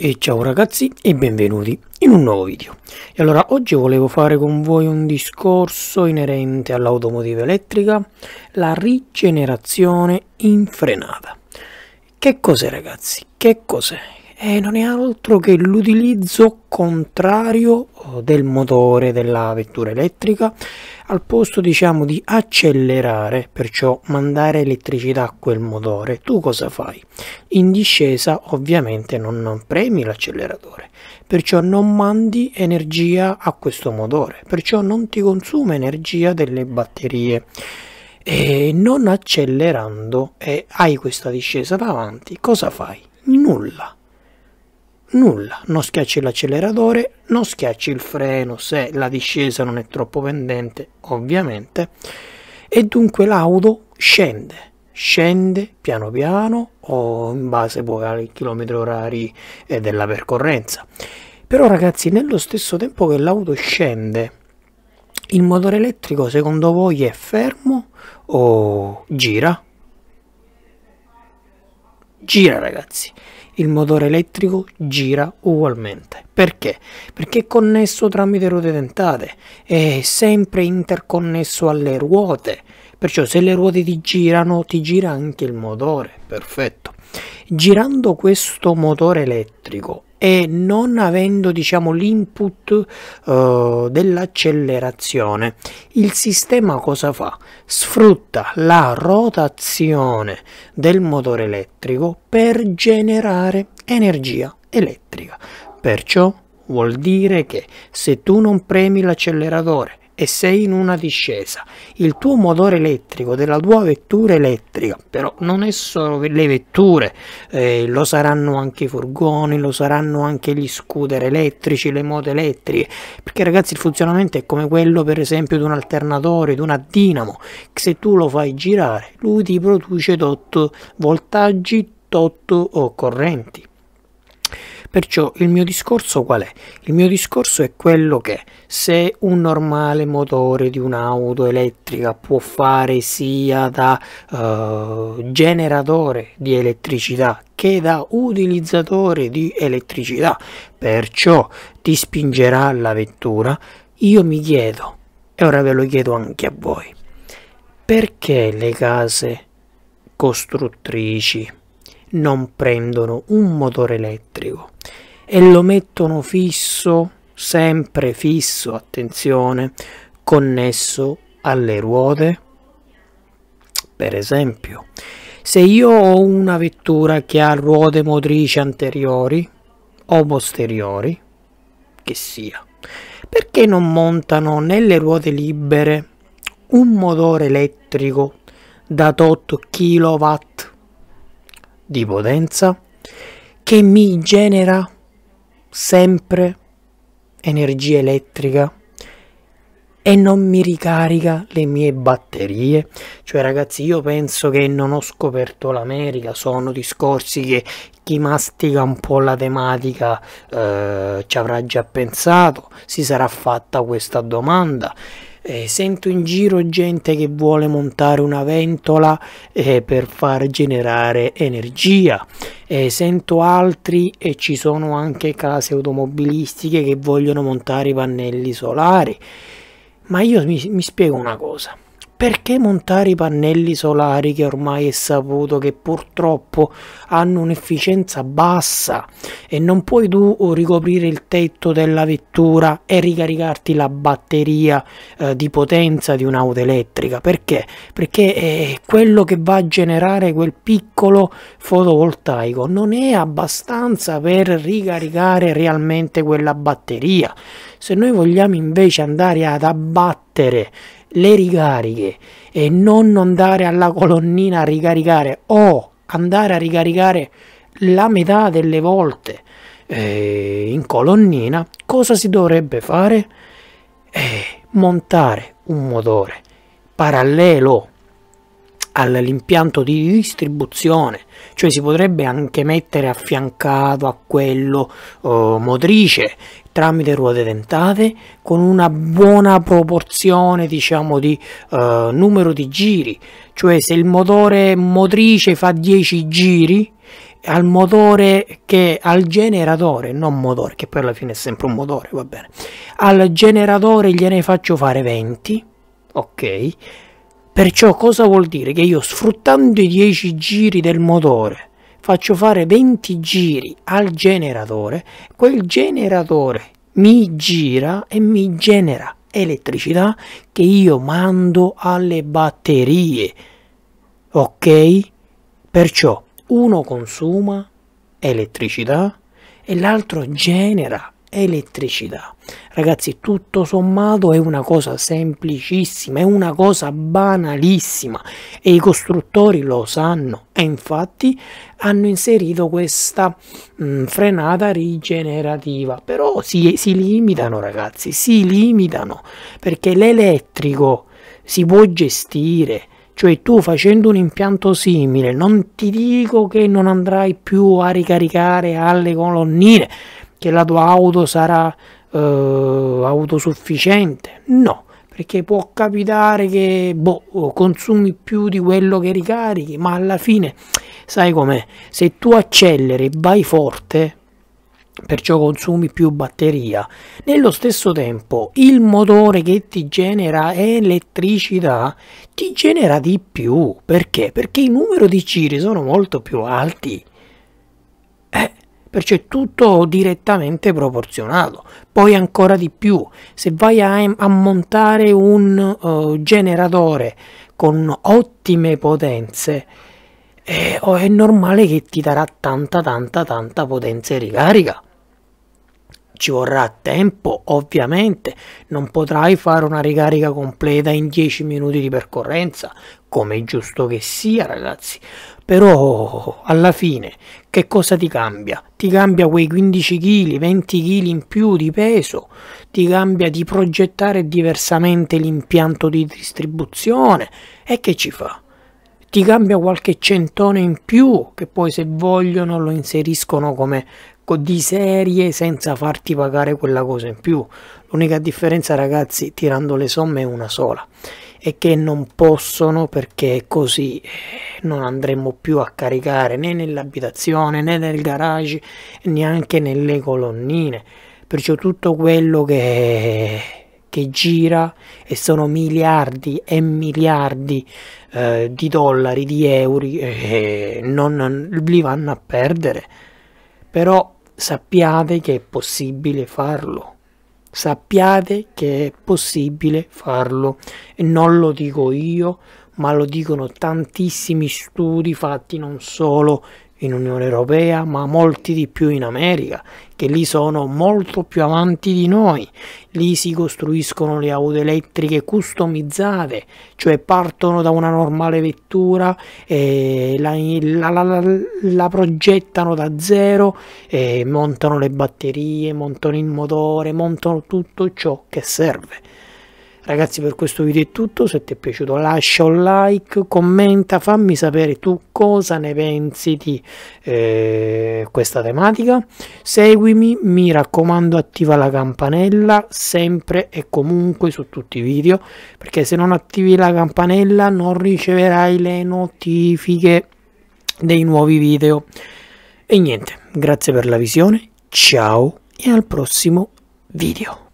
E ciao ragazzi e benvenuti in un nuovo video. E allora oggi volevo fare con voi un discorso inerente all'automotiva elettrica, la rigenerazione in frenata Che cos'è ragazzi? Che cos'è? eh, non è altro che l'utilizzo contrario eh, del motore della vettura elettrica al posto diciamo di accelerare perciò mandare elettricità a quel motore tu cosa fai in discesa ovviamente non, non premi l'acceleratore perciò non mandi energia a questo motore perciò non ti consuma energia delle batterie e non accelerando e eh, hai questa discesa davanti cosa fai nulla nulla, non schiacci l'acceleratore, non schiacci il freno se la discesa non è troppo pendente ovviamente e dunque l'auto scende, scende piano piano o in base poi ai chilometri orari eh, della percorrenza. Però ragazzi nello stesso tempo che l'auto scende il motore elettrico secondo voi è fermo o gira? gira ragazzi il motore elettrico gira ugualmente. Perché? Perché è connesso tramite ruote dentate, è sempre interconnesso alle ruote, perciò se le ruote ti girano ti gira anche il motore, perfetto. Girando questo motore elettrico e non avendo diciamo l'input uh, dell'accelerazione il sistema cosa fa sfrutta la rotazione del motore elettrico per generare energia elettrica perciò vuol dire che se tu non premi l'acceleratore e sei in una discesa. Il tuo motore elettrico della tua vettura elettrica, però non è solo le vetture, eh, lo saranno anche i furgoni, lo saranno anche gli scooter elettrici, le moto elettriche, perché ragazzi il funzionamento è come quello per esempio di un alternatore, di una dinamo, che se tu lo fai girare lui ti produce tot voltaggi, tot oh, correnti. Perciò il mio discorso qual è? Il mio discorso è quello che se un normale motore di un'auto elettrica può fare sia da uh, generatore di elettricità che da utilizzatore di elettricità, perciò ti spingerà la vettura, io mi chiedo, e ora ve lo chiedo anche a voi, perché le case costruttrici non prendono un motore elettrico e lo mettono fisso, sempre fisso, attenzione, connesso alle ruote? Per esempio, se io ho una vettura che ha ruote motrici anteriori o posteriori, che sia, perché non montano nelle ruote libere un motore elettrico da 8 kW di potenza che mi genera sempre energia elettrica e non mi ricarica le mie batterie? Cioè ragazzi io penso che non ho scoperto l'America, sono discorsi che chi mastica un po' la tematica eh, ci avrà già pensato, si sarà fatta questa domanda eh, sento in giro gente che vuole montare una ventola eh, per far generare energia eh, sento altri e ci sono anche case automobilistiche che vogliono montare i pannelli solari ma io mi, mi spiego una cosa perché montare i pannelli solari che ormai è saputo che purtroppo hanno un'efficienza bassa e non puoi tu ricoprire il tetto della vettura e ricaricarti la batteria eh, di potenza di un'auto elettrica? Perché? Perché eh, quello che va a generare quel piccolo fotovoltaico non è abbastanza per ricaricare realmente quella batteria. Se noi vogliamo invece andare ad abbattere le ricariche e non andare alla colonnina a ricaricare o andare a ricaricare la metà delle volte eh, in colonnina, cosa si dovrebbe fare? Eh, montare un motore parallelo all'impianto di distribuzione, cioè si potrebbe anche mettere affiancato a quello oh, motrice tramite ruote dentate con una buona proporzione diciamo di eh, numero di giri, cioè se il motore motrice fa 10 giri al motore che al generatore, non motore, che poi alla fine è sempre un motore, va bene. Al generatore gliene faccio fare 20, ok? Perciò cosa vuol dire? Che io sfruttando i 10 giri del motore faccio fare 20 giri al generatore, quel generatore mi gira e mi genera elettricità che io mando alle batterie. Ok? Perciò uno consuma elettricità e l'altro genera elettricità. Ragazzi, tutto sommato è una cosa semplicissima, è una cosa banalissima e i costruttori lo sanno e infatti hanno inserito questa mh, mm, frenata rigenerativa. Però si, si limitano, ragazzi, si limitano perché l'elettrico si può gestire. Cioè tu facendo un impianto simile non ti dico che non andrai più a ricaricare alle colonnine, che la tua auto sarà eh, autosufficiente, no, perché può capitare che boh, consumi più di quello che ricarichi, ma alla fine sai com'è, se tu acceleri e vai forte, perciò consumi più batteria. Nello stesso tempo il motore che ti genera elettricità ti genera di più, perché? Perché i numeri di giri sono molto più alti perciò è tutto direttamente proporzionato. Poi ancora di più, se vai a, a montare un uh, generatore con ottime potenze, eh, oh, è normale che ti darà tanta tanta tanta potenza di ricarica ci vorrà tempo, ovviamente non potrai fare una ricarica completa in 10 minuti di percorrenza, come è giusto che sia ragazzi, però alla fine che cosa ti cambia? Ti cambia quei 15 kg, 20 kg in più di peso, ti cambia di progettare diversamente l'impianto di distribuzione e che ci fa? ti cambia qualche centone in più che poi se vogliono lo inseriscono come, sacco di serie senza farti pagare quella cosa in più. L'unica differenza, ragazzi, tirando le somme è una sola. E che non possono perché così eh, non andremo più a caricare né nell'abitazione né nel garage neanche nelle colonnine. Perciò tutto quello che che gira e sono miliardi e miliardi eh, di dollari, di euro, eh, non, non li vanno a perdere. Però sappiate che è possibile farlo. Sappiate che è possibile farlo e non lo dico io, ma lo dicono tantissimi studi fatti non solo in Unione Europea, ma molti di più in America, che lì sono molto più avanti di noi. Lì si costruiscono le auto elettriche customizzate, cioè partono da una normale vettura e la, la, la, la progettano da zero, montano le batterie, montano il motore, montano tutto ciò che serve Ragazzi per questo video è tutto, se ti è piaciuto lascia un like, commenta, fammi sapere tu cosa ne pensi di eh, questa tematica, seguimi, mi raccomando attiva la campanella sempre e comunque su tutti i video, perché se non attivi la campanella non riceverai le notifiche dei nuovi video. E niente, grazie per la visione, ciao e al prossimo video.